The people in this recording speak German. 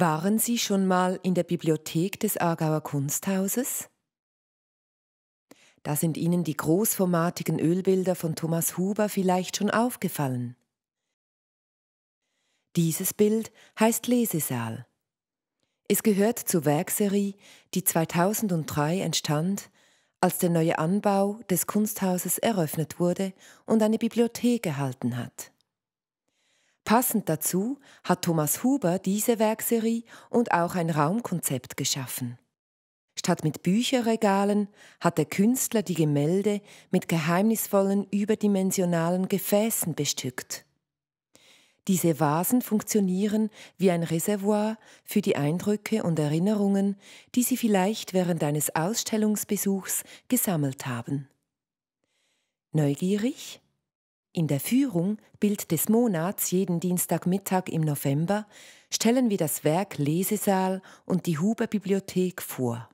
Waren Sie schon mal in der Bibliothek des Aargauer Kunsthauses? Da sind Ihnen die großformatigen Ölbilder von Thomas Huber vielleicht schon aufgefallen. Dieses Bild heißt Lesesaal. Es gehört zur Werkserie, die 2003 entstand, als der neue Anbau des Kunsthauses eröffnet wurde und eine Bibliothek erhalten hat. Passend dazu hat Thomas Huber diese Werkserie und auch ein Raumkonzept geschaffen. Statt mit Bücherregalen hat der Künstler die Gemälde mit geheimnisvollen überdimensionalen Gefäßen bestückt. Diese Vasen funktionieren wie ein Reservoir für die Eindrücke und Erinnerungen, die Sie vielleicht während eines Ausstellungsbesuchs gesammelt haben. Neugierig? In der Führung Bild des Monats jeden Dienstagmittag im November stellen wir das Werk Lesesaal und die Huber Bibliothek vor.